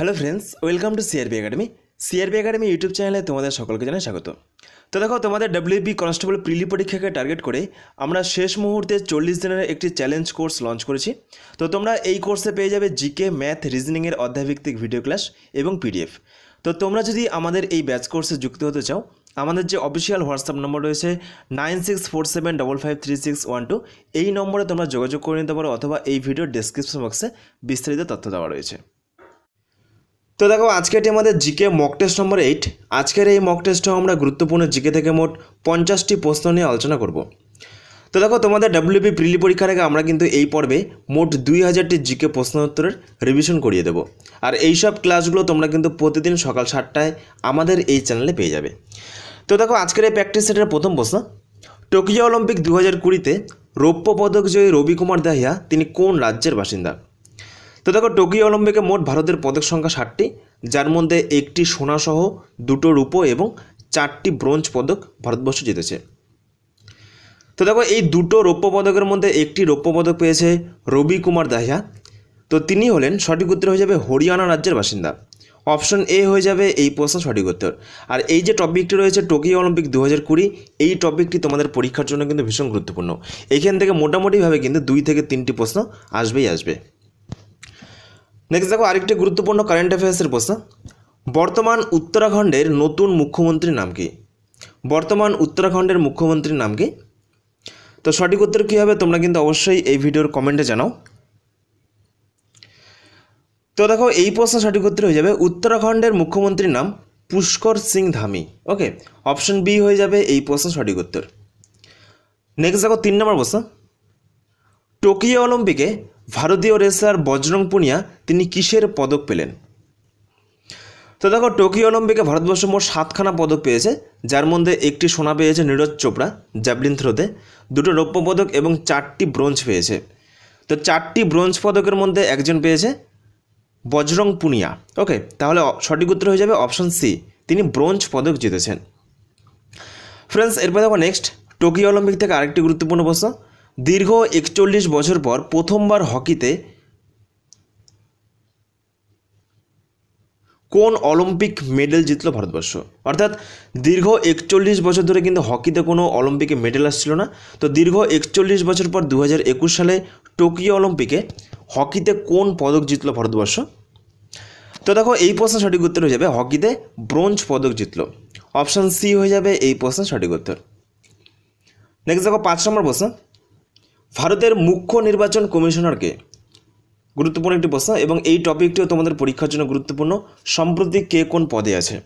hello friends welcome to CRB academy CRB academy YouTube চ্যানেলে তোমাদের সকলকে জানাই স্বাগত তো দেখো তোমাদের ডাব্লিউবি কনস্টেবল প্রিলি পরীক্ষাকে টার্গেট করে আমরা শেষ মুহূর্তে চল্লিশ দিনের একটি চ্যালেঞ্জ কোর্স লঞ্চ করেছি তো তোমরা এই কোর্সে পেয়ে যাবে জিকে ম্যাথ রিজনিংয়ের অধ্যায়ভিত্তিক ভিডিও ক্লাস এবং পিডিএফ তো তোমরা যদি আমাদের এই ব্যাচ কোর্সে যুক্ত হতে চাও আমাদের যে অফিসিয়াল হোয়াটসঅ্যাপ নম্বর রয়েছে nine six four seven double five three six one two এই নম্বরে তোমরা যোগাযোগ করে নিতে পারো অথবা এই ভিডিও ডিসক্রিপশন বক্সে বিস্তারিত তথ্য দেওয়া রয়েছে তো দেখো আজকে এটি আমাদের GK mock test number eight আজকের এই মক টেস্টও আমরা গুরুত্বপূর্ণ জিকে থেকে মোট পঞ্চাশটি প্রশ্ন নিয়ে আলোচনা করব তো দেখো তোমাদের ডাব্লিউপি প্রিলি পরীক্ষার আগে আমরা কিন্তু এই পর্বে মোট দুই হাজারটি জিকে প্রশ্নোত্তরের রিভিশন করিয়ে দেবো আর এই সব ক্লাসগুলো তোমরা কিন্তু প্রতিদিন সকাল সাতটায় আমাদের এই চ্যানেলে পেয়ে যাবে তো দেখো আজকের এই প্র্যাকটিস সেটের প্রথম প্রশ্ন টোকিও অলিম্পিক দু হাজার কুড়িতে রৌপ্য পদক জয়ী রবি কুমার দাহিয়া তিনি কোন রাজ্যের বাসিন্দা তো দেখো টোকিও অলিম্পিকে মোট ভারতের পদক সংখ্যা ষাটটি যার মধ্যে একটি সোনাসহ দুটো রূপ এবং চারটি ব্রোঞ্জ পদক ভারতবর্ষ জিতেছে তো দেখো এই দুটো রৌপ্য পদকের মধ্যে একটি রৌপ্য পদক পেয়েছে রবি কুমার দাহিয়া তো তিনি হলেন সঠিক উত্তর হয়ে যাবে হরিয়ানা রাজ্যের বাসিন্দা অপশন এ হয়ে যাবে এই প্রশ্ন সঠিক উত্তর আর এই যে টপিকটি রয়েছে টোকিও অলিম্পিক দু হাজার কুড়ি এই টপিকটি তোমাদের পরীক্ষার জন্য কিন্তু ভীষণ গুরুত্বপূর্ণ এখান থেকে মোটামুটিভাবে কিন্তু দুই থেকে তিনটি প্রশ্ন আসবেই আসবে নেক্সট দেখো আরেকটি গুরুত্বপূর্ণ কারেন্ট অ্যাফেয়ার্সের প্রশ্ন বর্তমান উত্তরাখণ্ডের নতুন মুখ্যমন্ত্রীর নাম কি বর্তমান উত্তরাখণ্ডের মুখ্যমন্ত্রীর নাম কি তো সঠিক উত্তর কী হবে তোমরা কিন্তু অবশ্যই এই ভিডিওর কমেন্টে জানাও তো দেখো এই প্রশ্ন সঠিক উত্তর হয়ে যাবে উত্তরাখণ্ডের মুখ্যমন্ত্রীর নাম Pushkar Singh Dhami okay option B হয়ে যাবে এই প্রশ্ন সঠিক উত্তর নেক্সট দেখো তিন নম্বর প্রশ্ন টোকিও অলিম্পিকে ভারতীয় রেসার বজরং পুনিয়া তিনি কিসের পদক পেলেন তো দেখো টোকিও অলিম্পিকে ভারতবর্ষ মোট সাতখানা পদক পেয়েছে যার মধ্যে একটি সোনা পেয়েছে নীরজ চোপড়া জ্যাভলিন থ্রোতে দুটো রৌপ্য পদক এবং চারটি ব্রোঞ্জ পেয়েছে তো চারটি ব্রোঞ্জ পদকের মধ্যে একজন পেয়েছে বজরং পুনিয়া ওকে তাহলে সঠিক উত্তর হয়ে যাবে অপশন সি তিনি ব্রোঞ্জ পদক জিতেছেন ফ্রেন্ডস এরপর দেখো নেক্সট টোকিও অলিম্পিক থেকে আরেকটি গুরুত্বপূর্ণ প্রশ্ন দীর্ঘ একচল্লিশ বছর পর প্রথমবার হকিতে কোন অলিম্পিক মেডেল জিতল ভারতবর্ষ অর্থাৎ দীর্ঘ একচল্লিশ বছর ধরে কিন্তু হকিতে কোনো অলিম্পিকে মেডেল আসছিল না তো দীর্ঘ একচল্লিশ বছর পর দু সালে টোকিও অলিম্পিকে হকিতে কোন পদক জিতল ভারতবর্ষ তো দেখো এই প্রশ্ন সঠিক উত্তর হয়ে যাবে হকিতে ব্রোঞ্জ পদক জিতল অপশান সি হয়ে যাবে এই প্রশ্ন সঠিক উত্তর নেক্সট দেখো পাঁচ নম্বর প্রশ্ন ভারতের মুখ্য নির্বাচন কমিশনারকে গুরুত্বপূর্ণ একটি প্রশ্ন এবং এই টপিকটিও তোমাদের পরীক্ষার জন্য গুরুত্বপূর্ণ সম্প্রতি কে কোন পদে আছে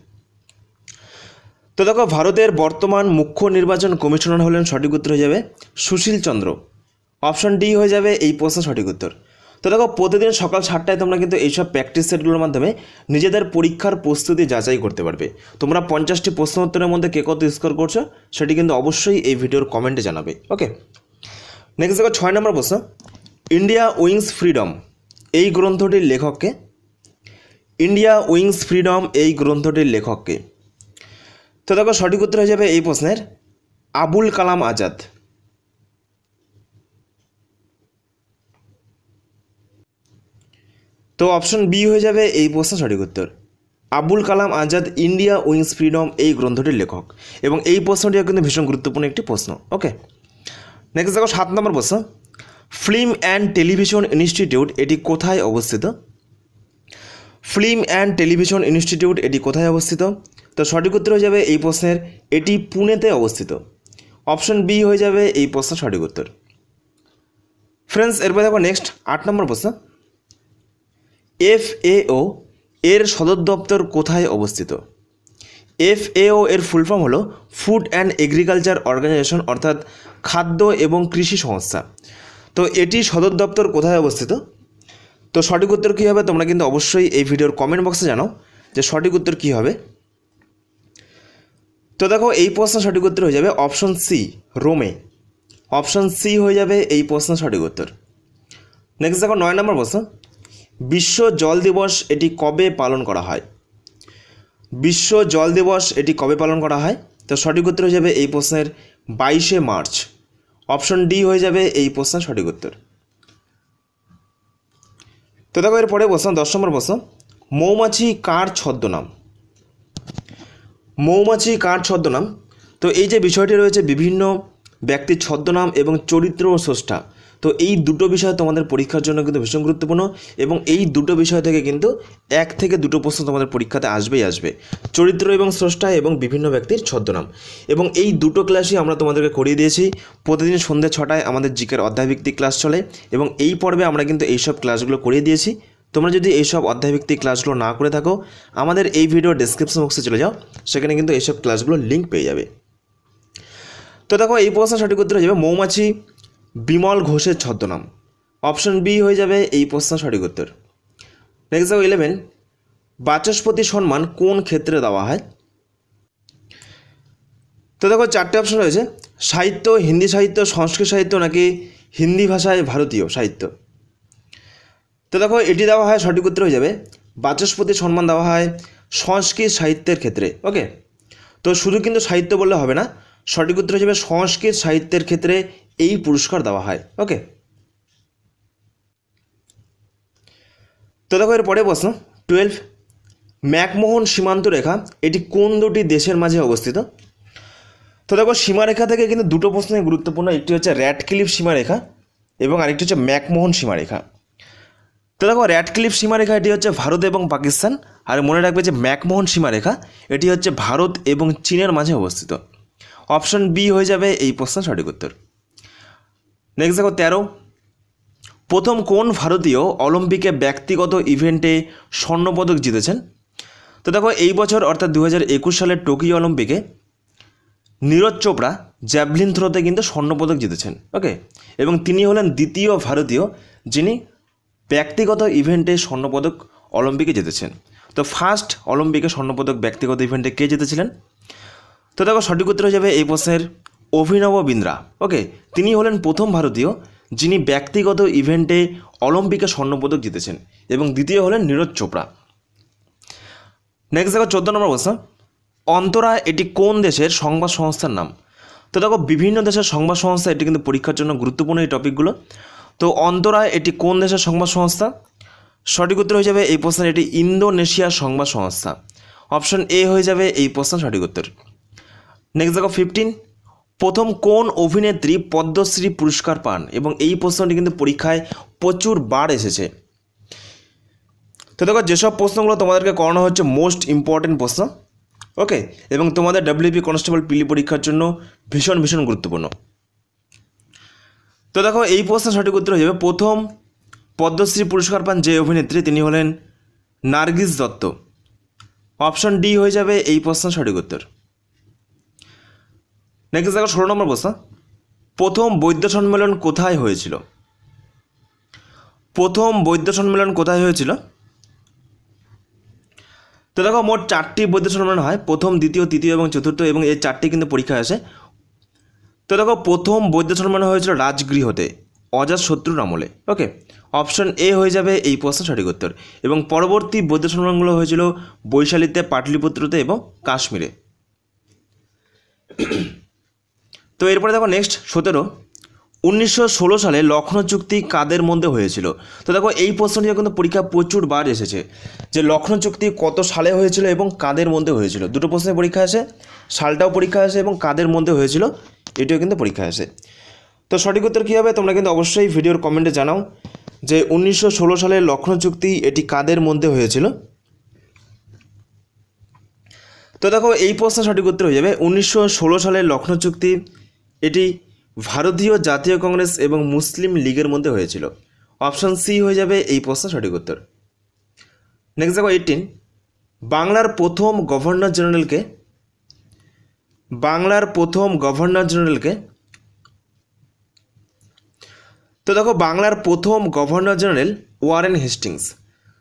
তো দেখো ভারতের বর্তমান মুখ্য নির্বাচন কমিশনার হলেন সঠিক উত্তর হয়ে যাবে সুশীল চন্দ্র অপশন ডি হয়ে যাবে এই প্রশ্ন সঠিক উত্তর তো দেখো প্রতিদিন সকাল সাতটায় তোমরা কিন্তু এইসব প্র্যাকটিস সেটগুলোর মাধ্যমে নিজেদের পরীক্ষার প্রস্তুতি যাচাই করতে পারবে তোমরা পঞ্চাশটি প্রশ্ন উত্তরের মধ্যে কে কত স্কোর করছো সেটি কিন্তু অবশ্যই এই ভিডিওর কমেন্টে জানাবে ওকে নেক্সট দেখো ছয় নম্বর প্রশ্ন ইন্ডিয়া উইংস ফ্রিডম এই গ্রন্থটির লেখককে ইন্ডিয়া উইংস ফ্রিডম এই গ্রন্থটির লেখককে তো দেখো সঠিক উত্তর হয়ে যাবে এই প্রশ্নের আবুল কালাম আজাদ তো অপশন বি হয়ে যাবে এই প্রশ্ন সঠিক উত্তর Abul Kalam Azad India wings freedom এই গ্রন্থটির লেখক এবং এই প্রশ্নটিও কিন্তু ভীষণ গুরুত্বপূর্ণ একটি প্রশ্ন ওকে নেক্সট দেখো সাত নম্বর প্রশ্ন ফিল্ম অ্যান্ড টেলিভিশন ইনস্টিটিউট এটি কোথায় অবস্থিত ফিল্ম অ্যান্ড টেলিভিশন ইনস্টিটিউট এটি কোথায় অবস্থিত তো সঠিক উত্তর হয়ে যাবে এই প্রশ্নের এটি পুনেতে অবস্থিত অপশন বি হয়ে যাবে এই প্রশ্নের সঠিক উত্তর ফ্রেন্ডস এরপর দেখো নেক্সট আট নম্বর প্রশ্ন এফ এ ও এর সদর দপ্তর কোথায় অবস্থিত এফএও এর ফুল ফর্ম হলো ফুড অ্যান্ড এগ্রিকালচার অর্গানাইজেশন অর্থাৎ খাদ্য এবং কৃষি সংস্থা তো এটি সদর দপ্তর কোথায় অবস্থিত তো সঠিক উত্তর কী হবে তোমরা কিন্তু অবশ্যই এই ভিডিওর কমেন্ট বক্সে জানাও যে সঠিক উত্তর কী হবে তো দেখো এই প্রশ্ন সঠিক উত্তর হয়ে যাবে অপশন সি রোমে অপশন সি হয়ে যাবে এই প্রশ্ন সঠিক উত্তর নেক্সট দেখো নয় নম্বর প্রশ্ন বিশ্ব জল দিবস এটি কবে পালন করা হয় বিশ্ব জল দিবস এটি কবে পালন করা হয় তো সঠিক উত্তর হয়ে যাবে এই প্রশ্নের বাইশে মার্চ অপশন ডি হয়ে যাবে এই প্রশ্নের সঠিক উত্তর তো দেখো এর পরে প্রশ্ন দশ নম্বর প্রশ্ন মৌমাছি কার ছদ্মনাম মৌমাছি কার ছদ্মনাম তো এই যে বিষয়টি রয়েছে বিভিন্ন ব্যক্তির ছদ্মনাম এবং চরিত্র ও স্রষ্টা তো এই দুটো বিষয় তোমাদের পরীক্ষার জন্য কিন্তু ভীষণ গুরুত্বপূর্ণ এবং এই দুটো বিষয় থেকে কিন্তু এক থেকে দুটো প্রশ্ন তোমাদের পরীক্ষাতে আসবেই আসবে চরিত্র এবং স্রষ্টা এবং বিভিন্ন ব্যক্তির ছদ্মনাম এবং এই দুটো ক্লাসই আমরা তোমাদেরকে করিয়ে দিয়েছি প্রতিদিন সন্ধ্যে ছটায় আমাদের জিকের অধ্যায়ভিত্তিক ক্লাস চলে এবং এই পর্বে আমরা কিন্তু এইসব ক্লাসগুলো করিয়ে দিয়েছি তোমরা যদি এইসব অধ্যায়ভিত্তিক ক্লাসগুলো না করে থাকো আমাদের এই ভিডিও ডিসক্রিপশন বক্সে চলে যাও সেখানে কিন্তু এইসব ক্লাসগুলোর লিঙ্ক পেয়ে যাবে তো দেখো এই প্রশ্ন সঠিক উত্তর হয়ে যাবে মৌমাছি বিমল ঘোষের ছদ্মনাম অপশন বি হয়ে যাবে এই প্রশ্ন সঠিক উত্তর নেক্সট দেখো ইলেভেন বাচস্পতি সম্মান কোন ক্ষেত্রে দেওয়া হয় তো দেখো চারটে অপশন রয়েছে সাহিত্য হিন্দি সাহিত্য সংস্কৃত সাহিত্য নাকি হিন্দি ভাষায় ভারতীয় সাহিত্য তো দেখো এটি দেওয়া হয় সঠিক উত্তর হয়ে যাবে বাচস্পতি সম্মান দেওয়া হয় সংস্কৃত সাহিত্যের ক্ষেত্রে ওকে তো শুধু কিন্তু সাহিত্য বললে হবে না সঠিক উত্তর হিসেবে সংস্কৃত সাহিত্যের ক্ষেত্রে এই পুরস্কার দেওয়া হয় ওকে তো দেখো এরপরে প্রশ্ন টুয়েলভ ম্যাকমোহন সীমান্ত রেখা এটি কোন দুটি দেশের মাঝে অবস্থিত তো দেখো সীমারেখা থেকে কিন্তু দুটো প্রশ্নই গুরুত্বপূর্ণ একটি হচ্ছে ক্লিপ সীমারেখা এবং আরেকটি হচ্ছে ম্যাকমোহন সীমারেখা তো দেখো ক্লিপ সীমারেখা এটি হচ্ছে ভারত এবং পাকিস্তান আর মনে রাখবে যে ম্যাকমোহন সীমারেখা এটি হচ্ছে ভারত এবং চীনের মাঝে অবস্থিত অপশন বি হয়ে যাবে এই প্রশ্ন সঠিক উত্তর নেক্সট দেখো তেরো প্রথম কোন ভারতীয় অলিম্পিকে ব্যক্তিগত ইভেন্টে স্বর্ণপদক জিতেছেন তো দেখো এই বছর অর্থাৎ দু সালের টোকিও অলিম্পিকে নীরজ চোপড়া জ্যাভলিন থ্রোতে কিন্তু স্বর্ণপদক জিতেছেন ওকে এবং তিনি হলেন দ্বিতীয় ভারতীয় যিনি ব্যক্তিগত ইভেন্টে স্বর্ণপদক অলিম্পিকে জিতেছেন তো ফার্স্ট অলিম্পিকে স্বর্ণপদক ব্যক্তিগত ইভেন্টে কে জিতেছিলেন তো দেখো সঠিক উত্তর হয়ে যাবে এই প্রশ্নের অভিনব বিন্দ্রা ওকে তিনি হলেন প্রথম ভারতীয় যিনি ব্যক্তিগত ইভেন্টে অলিম্পিকে স্বর্ণপদক জিতেছেন এবং দ্বিতীয় হলেন নীরজ চোপড়া নেক্সট দেখো চোদ্দ নম্বর প্রশ্ন অন্তরা এটি কোন দেশের সংবাদ সংস্থার নাম তো দেখো বিভিন্ন দেশের সংবাদ সংস্থা এটি কিন্তু পরীক্ষার জন্য গুরুত্বপূর্ণ এই টপিকগুলো তো অন্তরা এটি কোন দেশের সংবাদ সংস্থা সঠিক উত্তর হয়ে যাবে এই প্রশ্নের এটি ইন্দোনেশিয়ার সংবাদ সংস্থা অপশন এ হয়ে যাবে এই প্রশ্ন সঠিক উত্তর নেক্সট দেখো ফিফটিন প্রথম কোন অভিনেত্রী পদ্মশ্রী পুরস্কার পান এবং এই প্রশ্নটি কিন্তু পরীক্ষায় প্রচুর বার এসেছে তো দেখো যেসব প্রশ্নগুলো তোমাদেরকে করানো হচ্ছে মোস্ট ইম্পর্টেন্ট প্রশ্ন ওকে এবং তোমাদের ডাব্লিউপি কনস্টেবল পিলি পরীক্ষার জন্য ভীষণ ভীষণ গুরুত্বপূর্ণ তো দেখো এই প্রশ্ন সঠিক উত্তর হয়ে যাবে প্রথম পদ্মশ্রী পুরস্কার পান যে অভিনেত্রী তিনি হলেন নার্গিস দত্ত অপশন ডি হয়ে যাবে এই প্রশ্ন সঠিক উত্তর নেক্সট দেখো ষোলো নম্বর প্রশ্ন প্রথম বৈদ্য সম্মেলন কোথায় হয়েছিল প্রথম বৈদ্য সম্মেলন কোথায় হয়েছিল তো দেখো মোট চারটি বৈদ্য সম্মেলন হয় প্রথম দ্বিতীয় তৃতীয় এবং চতুর্থ এবং এই চারটি কিন্তু পরীক্ষায় আসে তো দেখো প্রথম বৈদ্য সম্মেলন হয়েছিল রাজগৃহতে অজাত শত্রুর আমলে ওকে অপশন এ হয়ে যাবে এই প্রশ্ন সঠিক উত্তর এবং পরবর্তী বৈদ্য সম্মেলনগুলো হয়েছিল বৈশালীতে পাটলিপুত্রতে এবং কাশ্মীরে তো এরপরে দেখো নেক্সট সতেরো উনিশশো সালে লক্ষ্ণৌ চুক্তি কাদের মধ্যে হয়েছিল তো দেখো এই প্রশ্নটিও কিন্তু পরীক্ষা প্রচুর বার এসেছে যে লক্ষ্ণৌ চুক্তি কত সালে হয়েছিল এবং কাদের মধ্যে হয়েছিল দুটো প্রশ্নের পরীক্ষা আসে সালটাও পরীক্ষা আসে এবং কাদের মধ্যে হয়েছিল এটিও কিন্তু পরীক্ষা আসে তো সঠিক উত্তর কী হবে তোমরা কিন্তু অবশ্যই ভিডিওর কমেন্টে জানাও যে উনিশশো সালে লক্ষ্ণৌ চুক্তি এটি কাদের মধ্যে হয়েছিল তো দেখো এই প্রশ্ন সঠিক উত্তর হয়ে যাবে উনিশশো সালে লক্ষ্ণৌ চুক্তি এটি ভারতীয় জাতীয় কংগ্রেস এবং মুসলিম লীগের মধ্যে হয়েছিল অপশান সি হয়ে যাবে এই প্রশ্ন সঠিক উত্তর নেক্সট দেখো এইটিন বাংলার প্রথম গভর্নর জেনারেলকে বাংলার প্রথম গভর্নর জেনারেলকে তো দেখো বাংলার প্রথম গভর্নর জেনারেল ওয়ারেন হেস্টিংস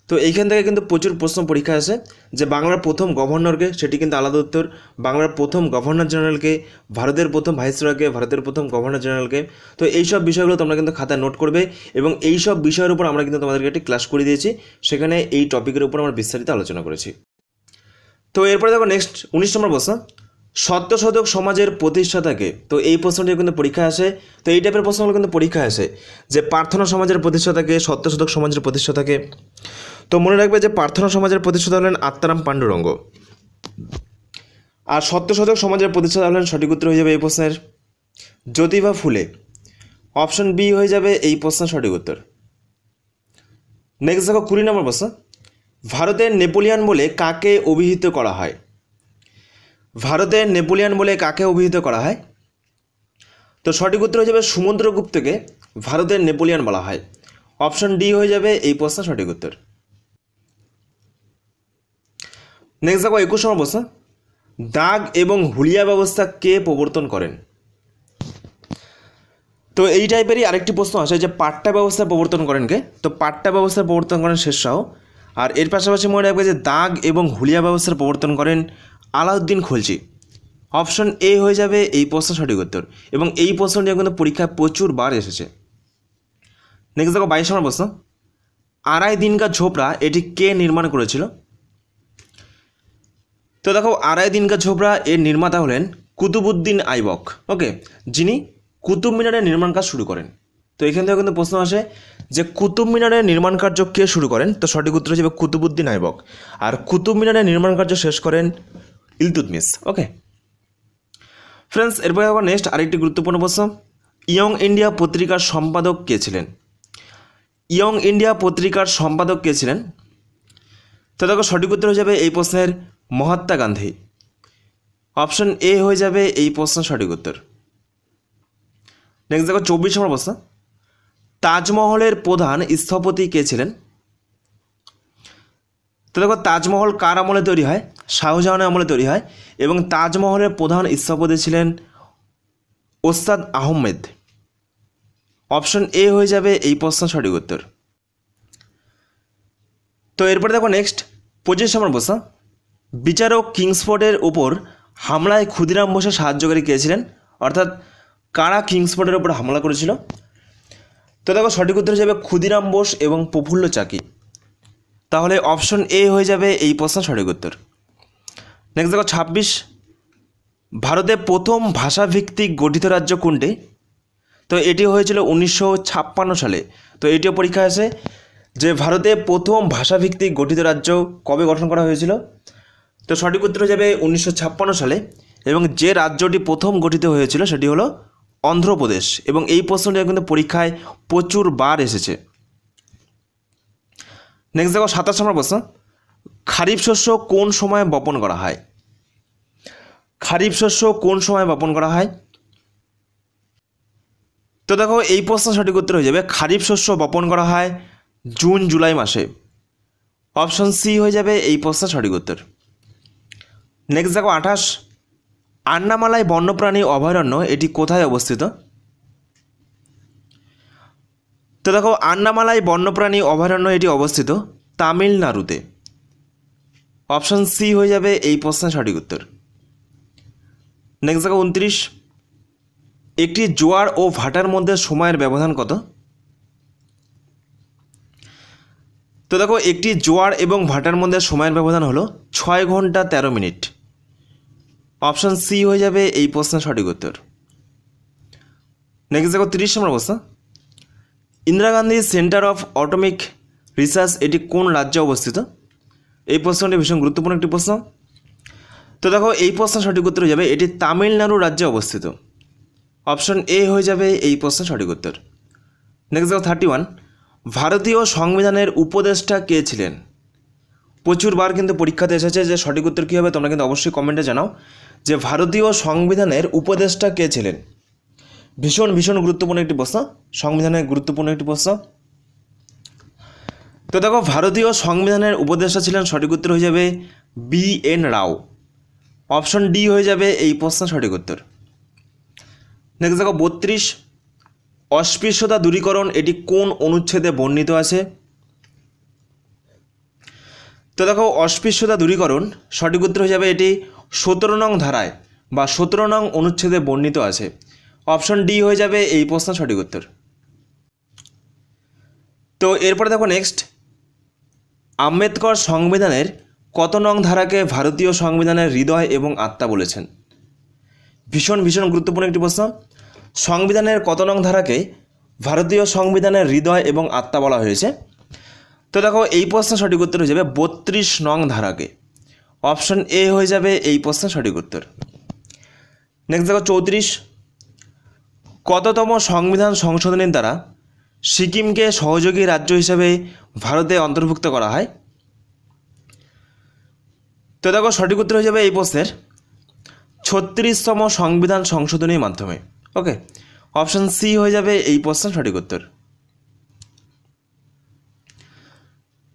তো এইখান থেকে কিন্তু প্রচুর প্রশ্ন পরীক্ষা আসে যে বাংলার প্রথম গভর্নরকে সেটি কিন্তু আলাদা উত্তর বাংলার প্রথম গভর্নর জেনারেলকে ভারতের প্রথম ভাইসরয়কে ভারতের প্রথম গভর্নর জেনারেলকে তো এই সব বিষয়গুলো তোমরা কিন্তু খাতা নোট করবে এবং এই সব বিষয়ের উপর আমরা কিন্তু তোমাদেরকে একটি ক্লাস করে দিয়েছি সেখানে এই টপিকের উপর আমরা বিস্তারিত আলোচনা করেছি তো এরপরে দেখো নেক্সট উনিশ নম্বর প্রশ্ন সত্যশোধক সমাজের প্রতিষ্ঠাতাকে তো এই প্রশ্নটিও কিন্তু পরীক্ষা আসে তো এই টাইপের প্রশ্নগুলো কিন্তু পরীক্ষা আসে যে প্রার্থনা সমাজের প্রতিষ্ঠাতাকে সত্যশোধক সমাজের প্রতিষ্ঠাতাকে তো মনে রাখবে যে প্রার্থনা সমাজের প্রতিষ্ঠাতা হলেন আত্মারাম পাণ্ডুরঙ্গ আর সত্যশোধক সমাজের প্রতিষ্ঠাতা হলেন সঠিক উত্তর হয়ে যাবে এই প্রশ্নের জ্যোতিবা ফুলে অপশন বি হয়ে যাবে এই প্রশ্নের সঠিক উত্তর নেক্সট দেখো কুড়ি নম্বর প্রশ্ন ভারতের নেপোলিয়ান বলে কাকে অভিহিত করা হয় ভারতের নেপোলিয়ান বলে কাকে অভিহিত করা হয় তো সঠিক উত্তর হয়ে যাবে সমুদ্রগুপ্তকে ভারতের নেপোলিয়ান বলা হয় অপশন ডি হয়ে যাবে এই প্রশ্ন সঠিক উত্তর নেক্সট দেখো একুশ নম্বর প্রশ্ন দাগ এবং হুলিয়া ব্যবস্থা কে প্রবর্তন করেন তো এই টাইপেরই আরেকটি প্রশ্ন আছে যে পাট্টা ব্যবস্থা প্রবর্তন করেন কে তো পাট্টা ব্যবস্থা প্রবর্তন করেন শেরশাহ আর এর পাশাপাশি মনে রাখবে যে দাগ এবং হুলিয়া ব্যবস্থার প্রবর্তন করেন আলাউদ্দিন খলজি অপশন এ হয়ে যাবে এই প্রশ্ন সঠিক উত্তর এবং এই প্রশ্ন নিয়ে কিন্তু পরীক্ষায় প্রচুর বার এসেছে নেক্সট দেখো বাইশ নম্বর প্রশ্ন আড়াই দিনকার ঝোপড়া এটি কে নির্মাণ করেছিল তো দেখো আড়াই দিন কা ঝোপড়া এর নির্মাতা হলেন কুতুবুদ্দিন আইবক ওকে যিনি কুতুব মিনারের নির্মাণ কাজ শুরু করেন তো এখান থেকে কিন্তু প্রশ্ন আসে যে কুতুব মিনারের নির্মাণ কার্য কে শুরু করেন তো সঠিক উত্তর হিসেবে কুতুবুদ্দিন আইবক আর কুতুব মিনারের নির্মাণ কার্য শেষ করেন ইলতুতমিস ওকে ফ্রেন্ডস এরপরে আবার নেক্সট আরেকটি গুরুত্বপূর্ণ প্রশ্ন ইয়ং ইন্ডিয়া পত্রিকার সম্পাদক কে ছিলেন ইয়ং ইন্ডিয়া পত্রিকার সম্পাদক কে ছিলেন তো দেখো সঠিক উত্তর হিসেবে এই প্রশ্নের মহাত্মা গান্ধী অপশন এ হয়ে যাবে এই প্রশ্ন সঠিক উত্তর নেক্সট দেখো চব্বিশ নম্বর প্রশ্ন তাজমহলের প্রধান স্থপতি কে ছিলেন তো দেখো তাজমহল কার আমলে তৈরি হয় শাহজাহানের আমলে তৈরি হয় এবং তাজমহলের প্রধান স্থপতি ছিলেন ওস্তাদ আহমেদ অপশন এ হয়ে যাবে এই প্রশ্ন সঠিক উত্তর তো এরপরে দেখো নেক্সট পঁচিশ নম্বর প্রশ্ন বিচারক কিংসফোর্ডের ওপর হামলায় ক্ষুদিরাম বসে সাহায্যকারী কেছিলেন অর্থাৎ কারা কিংসফোর্ডের ওপর হামলা করেছিল তো দেখো সঠিক উত্তর হিসেবে ক্ষুদিরাম বোস এবং প্রফুল্ল চাকি তাহলে অপশন এ হয়ে যাবে এই প্রশ্ন সঠিক উত্তর নেক্সট দেখো ছাব্বিশ ভারতে প্রথম ভাষাভিত্তিক গঠিত রাজ্য কোনটি তো এটি হয়েছিল উনিশশো সালে তো এটিও পরীক্ষা আছে যে ভারতে প্রথম ভাষাভিত্তিক গঠিত রাজ্য কবে গঠন করা হয়েছিল তো সঠিক উত্তর যাবে উনিশশো সালে এবং যে রাজ্যটি প্রথম গঠিত হয়েছিল সেটি হলো অন্ধ্রপ্রদেশ এবং এই প্রশ্নটি কিন্তু পরীক্ষায় প্রচুর বার এসেছে নেক্সট দেখো সাতাশ নম্বর প্রশ্ন খারিফ শস্য কোন সময়ে বপন করা হয় খারিফ শস্য কোন সময় বপন করা হয় তো দেখো এই প্রশ্ন সঠিক উত্তর হয়ে যাবে খারিফ শস্য বপন করা হয় জুন জুলাই মাসে অপশন সি হয়ে যাবে এই প্রশ্ন সঠিক উত্তর নেক্সট দেখো আঠাশ আন্নামালাই বন্যপ্রাণী অভয়ারণ্য এটি কোথায় অবস্থিত তো দেখো আন্নামালাই বন্যপ্রাণী অভয়ারণ্য এটি অবস্থিত তামিলনাড়ুতে অপশান সি হয়ে যাবে এই প্রশ্নের সঠিক উত্তর নেক্সট দেখো উনত্রিশ একটি জোয়ার ও ভাটার মধ্যে সময়ের ব্যবধান কত তো দেখো একটি জোয়ার এবং ভাটার মধ্যে সময়ের ব্যবধান হলো ছয় ঘন্টা ১৩ মিনিট অপশান সি হয়ে যাবে এই প্রশ্নের সঠিক উত্তর নেক্সট দেখো তিরিশ নম্বর প্রশ্ন Indira Gandhi centre of atomic research এটি কোন রাজ্যে অবস্থিত এই প্রশ্নটি ভীষণ গুরুত্বপূর্ণ একটি প্রশ্ন তো দেখো এই প্রশ্ন সঠিক উত্তর হয়ে যাবে এটি তামিলনাড়ু রাজ্যে অবস্থিত অপশন এ হয়ে যাবে এই প্রশ্ন সঠিক উত্তর নেক্সট দেখো থার্টি ওয়ান ভারতীয় সংবিধানের উপদেষ্টা কে ছিলেন প্রচুরবার কিন্তু পরীক্ষাতে এসেছে যে সঠিক উত্তর কী হবে তোমরা কিন্তু অবশ্যই কমেন্টে জানাও যে ভারতীয় সংবিধানের উপদেষ্টা কে ছিলেন ভীষণ ভীষণ গুরুত্বপূর্ণ একটি প্রশ্ন সংবিধানের গুরুত্বপূর্ণ একটি প্রশ্ন তো দেখো ভারতীয় সংবিধানের উপদেষ্টা ছিলেন সঠিক উত্তর হয়ে যাবে B N Rao option D হয়ে যাবে এই প্রশ্ন সঠিক উত্তর নেক্সট দেখো বত্রিশ অস্পৃশ্যতা দূরীকরণ এটি কোন অনুচ্ছেদে বর্ণিত আছে তো দেখো অস্পৃশ্যতা দূরীকরণ সঠিক উত্তর হয়ে যাবে এটি সতেরো নং ধারায় বা সতেরো নং অনুচ্ছেদে বর্ণিত আছে অপশন ডি হয়ে যাবে এই প্রশ্ন সঠিক উত্তর তো এরপরে দেখো নেক্সট আম্বেদকর সংবিধানের কত নং ধারাকে ভারতীয় সংবিধানের হৃদয় এবং আত্মা বলেছেন ভীষণ ভীষণ গুরুত্বপূর্ণ একটি প্রশ্ন সংবিধানের কত নং ধারাকে ভারতীয় সংবিধানের হৃদয় এবং আত্মা বলা হয়েছে তো দেখো এই প্রশ্ন সঠিক উত্তর হয়ে যাবে বত্রিশ নং ধারাকে অপশন এ হয়ে যাবে এই প্রশ্নের সঠিক উত্তর নেক্সট দেখো চৌত্রিশ কততম সংবিধান সংশোধনের দ্বারা সিকিমকে সহযোগী রাজ্য হিসাবে ভারতে অন্তর্ভুক্ত করা হয় তো দেখো সঠিক উত্তর হয়ে যাবে এই প্রশ্নের ছত্রিশতম সংবিধান সংশোধনীর মাধ্যমে ওকে অপশন সি হয়ে যাবে এই প্রশ্নের সঠিক উত্তর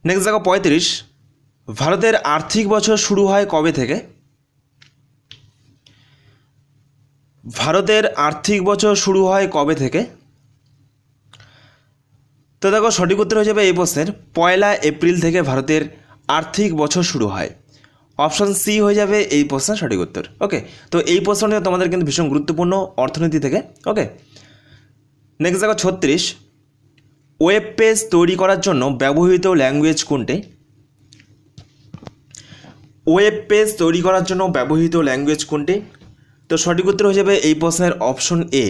নেক্সট দেখো পঁয়ত্রিশ ভারতের আর্থিক বছর শুরু হয় কবে থেকে ভারতের আর্থিক বছর শুরু হয় কবে থেকে তো দেখো সঠিক উত্তর হয়ে যাবে এই প্রশ্নের পয়লা এপ্রিল থেকে ভারতের আর্থিক বছর শুরু হয় অপশান সি হয়ে যাবে এই প্রশ্নের সঠিক উত্তর ওকে তো এই প্রশ্নটা তোমাদের কিন্তু ভীষণ গুরুত্বপূর্ণ অর্থনীতি থেকে ওকে নেক্সট দেখো ছত্রিশ ওয়েব পেজ তৈরি করার জন্য ব্যবহৃত ল্যাঙ্গুয়েজ কোনটি ওয়েব পেজ তৈরি করার জন্য ব্যবহৃত ল্যাঙ্গুয়েজ কোনটি তো সঠিক উত্তর হয়ে যাবে এই প্রশ্নের option A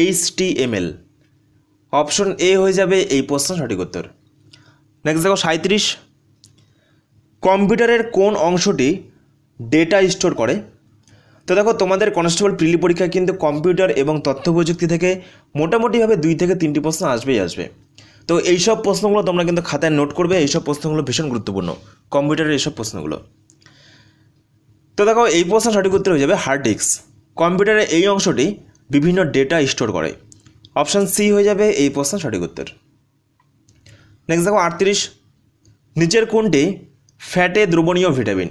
H option A হয়ে যাবে এই প্রশ্ন সঠিক উত্তর নেক্সট দেখো সাঁত্রিশ কম্পিউটারের কোন অংশটি ডেটা স্টোর করে তো দেখো তোমাদের কনস্টেবল প্রিলি পরীক্ষায় কিন্তু কম্পিউটার এবং তথ্য প্রযুক্তি থেকে মোটামুটিভাবে দুই থেকে তিনটি প্রশ্ন আসবেই আসবে তো এইসব প্রশ্নগুলো তোমরা কিন্তু খাতায় নোট করবে এইসব প্রশ্নগুলো ভীষণ গুরুত্বপূর্ণ কম্পিউটারের এইসব প্রশ্নগুলো তো দেখো এই প্রশ্ন সঠিক উত্তর হয়ে যাবে হার্ড ডিস্ক কম্পিউটারের এই অংশটি বিভিন্ন ডেটা স্টোর করে অপশান সি হয়ে যাবে এই প্রশ্ন সঠিক উত্তর নেক্সট দেখো আটত্রিশ নিচের কোনটি ফ্যাটে দ্রবণীয় ভিটামিন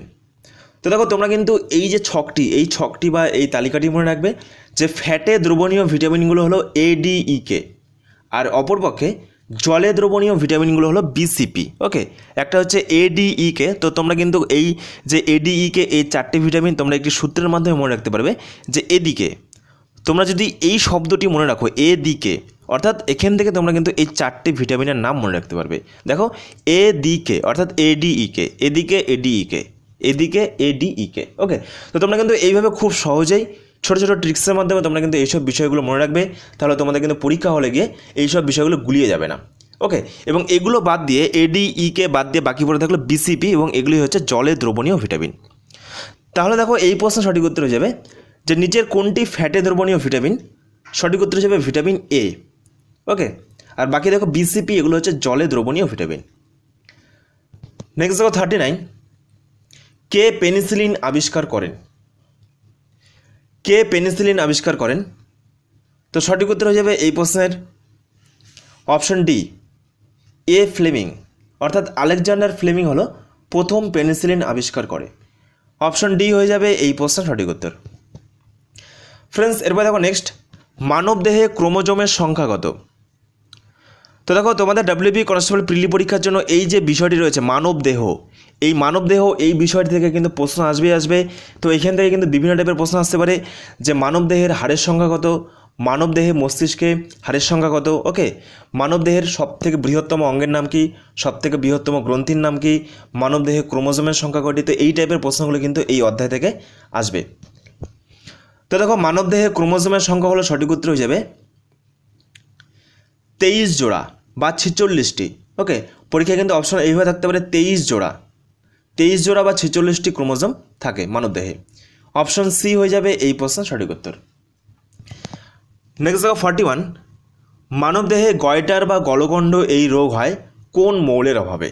তো দেখো তোমরা কিন্তু এই যে ছকটি এই ছকটি বা এই তালিকাটি মনে রাখবে যে ফ্যাটে দ্রবণীয় ভিটামিনগুলো হলো কে e, আর অপরপক্ষে জলে দ্রবণীয় ভিটামিনগুলো হলো বিসিপি ওকে একটা হচ্ছে কে e, তো তোমরা কিন্তু এই যে কে e, এই চারটি ভিটামিন তোমরা একটি সূত্রের মাধ্যমে মনে রাখতে পারবে যে এদিকে তোমরা যদি এই শব্দটি মনে রাখো এ দিকে অর্থাৎ এখান থেকে তোমরা কিন্তু এই চারটি ভিটামিনের নাম মনে রাখতে পারবে দেখো এ দিকে অর্থাৎ কে এদিকে কে এদিকে ইকে ওকে তো তোমরা কিন্তু এইভাবে খুব সহজেই ছোটো ছোটো ট্রিক্সের মাধ্যমে তোমরা কিন্তু এইসব বিষয়গুলো মনে রাখবে তাহলে তোমাদের কিন্তু পরীক্ষা হলে গিয়ে এইসব বিষয়গুলো গুলিয়ে যাবে না ওকে এবং এগুলো বাদ দিয়ে ইকে বাদ দিয়ে বাকি পড়ে থাকলো বিসিপি এবং এগুলি হচ্ছে জলে দ্রবণীয় ভিটামিন তাহলে দেখো এই প্রশ্ন সঠিক উত্তর হয়ে যাবে যে নিচের কোনটি ফ্যাটে দ্রবণীয় ভিটামিন সঠিক উত্তর হিসেবে ভিটামিন এ ওকে আর বাকি দেখো বিসিপি এগুলো হচ্ছে জলে দ্রবণীয় ভিটামিন নেক্সট দেখো থার্টি নাইন কে পেনিসিলিন আবিষ্কার করেন কে পেনিসিলিন আবিষ্কার করেন তো সঠিক উত্তর হয়ে যাবে এই প্রশ্নের অপশন ডি এ ফ্লেমিং অর্থাৎ আলেকজান্ডার ফ্লেমিং হলো প্রথম পেনিসিলিন আবিষ্কার করে অপশন ডি হয়ে যাবে এই প্রশ্নের সঠিক উত্তর ফ্রেন্ডস এরপর দেখো নেক্সট মানব দেহে ক্রোমোজোমের সংখ্যা কত তো দেখো তোমাদের ডাব্লিউবি কনস্টেবল প্রিলি পরীক্ষার জন্য এই যে বিষয়টি রয়েছে মানব দেহ এই মানবদেহ এই বিষয়টি থেকে কিন্তু প্রশ্ন আসবে আসবে তো এখান থেকে কিন্তু বিভিন্ন টাইপের প্রশ্ন আসতে পারে যে মানবদেহের হাড়ের সংখ্যা কত মানবদেহে মস্তিষ্কে হাড়ের সংখ্যা কত ওকে মানবদেহের সবথেকে বৃহত্তম অঙ্গের নাম কি সবথেকে বৃহত্তম গ্রন্থির নাম কি মানবদেহে ক্রোমোজোমের সংখ্যা কটি তো এই টাইপের প্রশ্নগুলো কিন্তু এই অধ্যায় থেকে আসবে তো দেখো মানবদেহে ক্রোমোজোমের সংখ্যা হলো সঠিক উত্তর হয়ে যাবে তেইশ জোড়া বা ছেচল্লিশটি ওকে পরীক্ষায় কিন্তু অপশন এইভাবে থাকতে পারে তেইশ জোড়া তেইশ জোড়া বা ছেচল্লিশটি ক্রোমোজম থাকে মানবদেহে অপশন সি হয়ে যাবে এই প্রশ্ন সঠিক উত্তর নেক্সট দেখো ফর্টি ওয়ান মানবদেহে গয়টার বা গলগণ্ড এই রোগ হয় কোন মৌলের অভাবে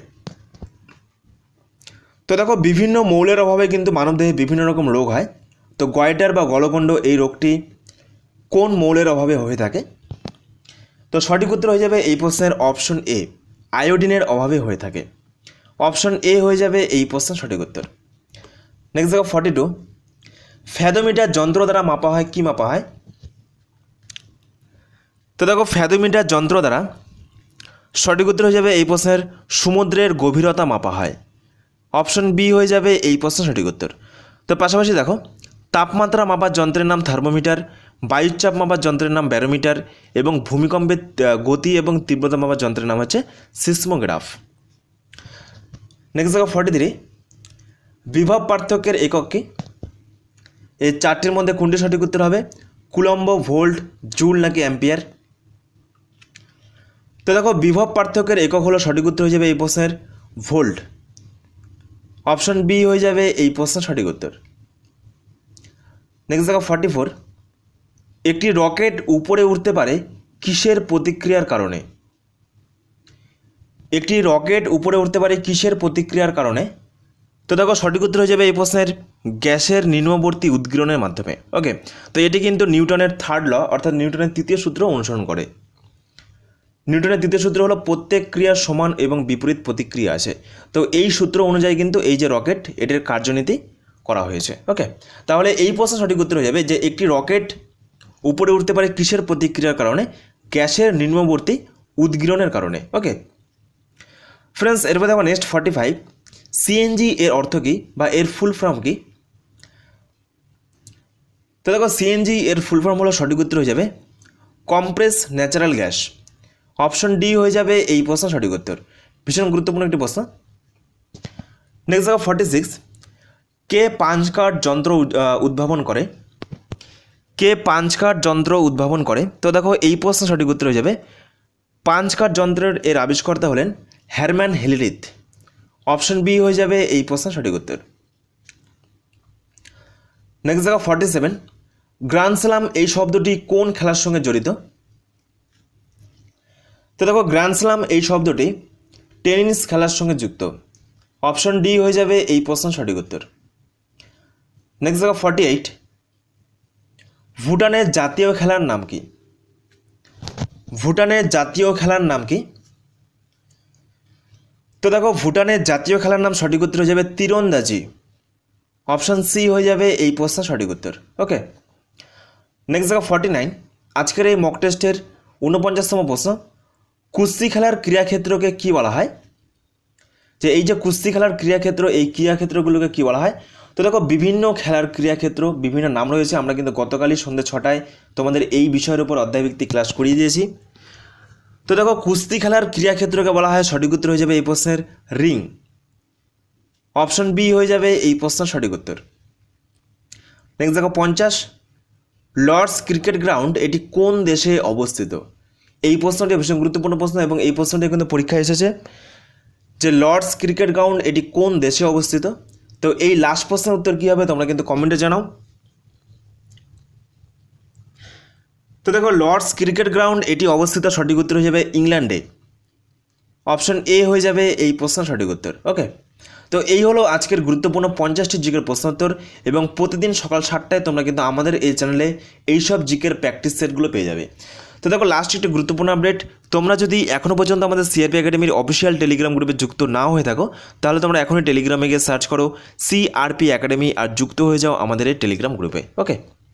তো দেখো বিভিন্ন মৌলের অভাবে কিন্তু মানবদেহে বিভিন্ন রকম রোগ হয় তো গয়টার বা গলগণ্ড এই রোগটি কোন মৌলের অভাবে হয়ে থাকে তো সঠিক উত্তর হয়ে যাবে এই প্রশ্নের অপশন এ আয়োডিনের অভাবে হয়ে থাকে অপশন এ হয়ে যাবে এই প্রশ্নের সঠিক উত্তর নেক্সট দেখো ফর্টি টু ফ্যাদোমিটার যন্ত্র দ্বারা মাপা হয় কি মাপা হয় তো দেখো ফ্যাদোমিটার যন্ত্র দ্বারা সঠিক উত্তর হয়ে যাবে এই প্রশ্নের সমুদ্রের গভীরতা মাপা হয় অপশন বি হয়ে যাবে এই প্রশ্ন সঠিক উত্তর তো পাশাপাশি দেখো তাপমাত্রা মাপার যন্ত্রের নাম থার্মোমিটার বায়ুচাপ মাপার যন্ত্রের নাম ব্যারোমিটার এবং ভূমিকম্পের গতি এবং তীব্রতা মাপার যন্ত্রের নাম হচ্ছে সিসমোগ্রাফ নেক্সট দেখো ফর্টি থ্রি বিভব পার্থক্যের একক কি এই চারটির মধ্যে কোনটি সঠিক উত্তর হবে কুলম্ব ভোল্ট জুল নাকি অ্যাম্পিয়ার তো দেখো বিভব পার্থক্যের একক হলো সঠিক উত্তর হয়ে যাবে এই প্রশ্নের ভোল্ট অপশন বি হয়ে যাবে এই প্রশ্নের সঠিক উত্তর নেক্সট দেখো ফর্টি ফোর একটি রকেট উপরে উঠতে পারে কিসের প্রতিক্রিয়ার কারণে একটি রকেট উপরে উঠতে পারে কিসের প্রতিক্রিয়ার কারণে তো দেখো সঠিক উত্তর হয়ে যাবে এই প্রশ্নের গ্যাসের নিম্নবর্তী উদ্গীরণের মাধ্যমে ওকে তো এটি কিন্তু নিউটনের থার্ড ল অর্থাৎ নিউটনের তৃতীয় সূত্র অনুসরণ করে নিউটনের দ্বিতীয় সূত্র হলো প্রত্যেক ক্রিয়ার সমান এবং বিপরীত প্রতিক্রিয়া আছে তো এই সূত্র অনুযায়ী কিন্তু এই যে রকেট এটির কার্যনীতি করা হয়েছে ওকে তাহলে এই প্রশ্ন সঠিক উত্তর হয়ে যাবে যে একটি রকেট উপরে উঠতে পারে কিসের প্রতিক্রিয়ার কারণে গ্যাসের নিম্নবর্তী উদ্গিরণের কারণে ওকে ফ্রেন্ডস এরপরে দেখো নেক্সট ফর্টি ফাইভ সিএনজি এর অর্থ কী বা এর ফুল ফর্ম কী তো দেখো সিএনজি এর ফুল ফর্ম হলো সঠিক উত্তর হয়ে যাবে compress natural gas option D হয়ে যাবে এই প্রশ্ন সঠিক উত্তর ভীষণ গুরুত্বপূর্ণ একটি প্রশ্ন নেক্সট দেখো ফর্টি সিক্স কে পাঞ্চ কার্ড যন্ত্র উদ্ভাবন করে কে পাঞ্চ কার্ড যন্ত্র উদ্ভাবন করে তো দেখো এই প্রশ্ন সঠিক উত্তর হয়ে যাবে পাঞ্চ কাট যন্ত্রের এর আবিষ্কর্তা হলেন হ্যারম্যান হেলিরিথ অপশন বি হয়ে যাবে এই প্রশ্ন সঠিক উত্তর নেক্সট জায়গা ফর্টি সেভেন গ্র্যান্ড স্লাম এই শব্দটি কোন খেলার সঙ্গে জড়িত তো দেখো গ্র্যান্ড স্লাম এই শব্দটি টেনিস খেলার সঙ্গে যুক্ত অপশন ডি হয়ে যাবে এই প্রশ্ন সঠিক উত্তর নেক্সট জায়গা ফর্টি এইট ভুটানের জাতীয় খেলার নাম কী ভুটানের জাতীয় খেলার নাম কি তো দেখো ভুটানের জাতীয় খেলার নাম সঠিক উত্তর হয়ে যাবে তীরন্দাজি অপশান সি হয়ে যাবে এই প্রশ্ন সঠিক উত্তর ওকে নেক্সট দেখো ফর্টি নাইন আজকের এই মক টেস্টের ঊনপঞ্চাশতম প্রশ্ন কুস্তি খেলার ক্রিয়াক্ষেত্রকে কি বলা হয় যে এই যে কুস্তি খেলার ক্রিয়াক্ষেত্র এই ক্রিয়াক্ষেত্রগুলোকে কি বলা হয় তো দেখো বিভিন্ন খেলার ক্রিয়াক্ষেত্র বিভিন্ন নাম রয়েছে আমরা কিন্তু গতকালই সন্ধ্যে ছটায় তোমাদের এই বিষয়ের উপর অধ্যায়ভিত্তিক ক্লাস করিয়ে দিয়েছি তো দেখো কুস্তি খেলার ক্রিয়াক্ষেত্রকে বলা হয় সঠিক উত্তর হয়ে যাবে এই প্রশ্নের রিং অপশন বি হয়ে যাবে এই প্রশ্নের সঠিক উত্তর নেক্সট দেখো পঞ্চাশ লর্ডস ক্রিকেট গ্রাউন্ড এটি কোন দেশে অবস্থিত এই প্রশ্নটি ভীষণ গুরুত্বপূর্ণ প্রশ্ন এবং এই প্রশ্নটি কিন্তু পরীক্ষায় এসেছে যে লর্ডস ক্রিকেট গ্রাউন্ড এটি কোন দেশে অবস্থিত তো এই লাস্ট প্রশ্নের উত্তর কী হবে তোমরা কিন্তু কমেন্টে জানাও তো দেখো লর্ডস ক্রিকেট গ্রাউন্ড এটি অবস্থিত সঠিক উত্তর হয়ে যাবে ইংল্যান্ডে অপশন এ হয়ে যাবে এই প্রশ্ন সঠিক উত্তর ওকে তো এই হলো আজকের গুরুত্বপূর্ণ পঞ্চাশটি জিকের প্রশ্নোত্তর এবং প্রতিদিন সকাল সাতটায় তোমরা কিন্তু আমাদের এই চ্যানেলে এইসব জিকের প্র্যাকটিস সেটগুলো পেয়ে যাবে তো দেখো লাস্ট একটি গুরুত্বপূর্ণ আপডেট তোমরা যদি এখনও পর্যন্ত আমাদের সিআরপি একাডেমির অফিসিয়াল টেলিগ্রাম গ্রুপে যুক্ত না হয়ে থাকো তাহলে তোমরা এখনই টেলিগ্রামে গিয়ে সার্চ করো সিআরপি একাডেমি আর যুক্ত হয়ে যাও আমাদের এই টেলিগ্রাম গ্রুপে ওকে